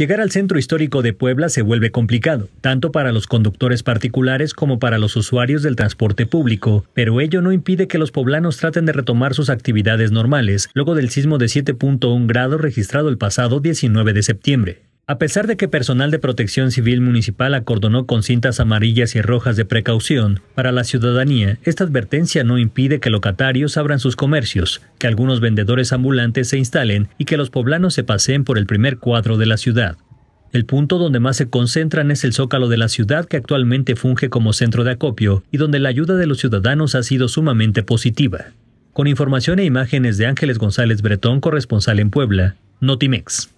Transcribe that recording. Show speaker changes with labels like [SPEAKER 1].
[SPEAKER 1] Llegar al centro histórico de Puebla se vuelve complicado, tanto para los conductores particulares como para los usuarios del transporte público, pero ello no impide que los poblanos traten de retomar sus actividades normales, luego del sismo de 7.1 grados registrado el pasado 19 de septiembre. A pesar de que personal de protección civil municipal acordonó con cintas amarillas y rojas de precaución para la ciudadanía, esta advertencia no impide que locatarios abran sus comercios, que algunos vendedores ambulantes se instalen y que los poblanos se paseen por el primer cuadro de la ciudad. El punto donde más se concentran es el zócalo de la ciudad que actualmente funge como centro de acopio y donde la ayuda de los ciudadanos ha sido sumamente positiva. Con información e imágenes de Ángeles González Bretón, corresponsal en Puebla, Notimex.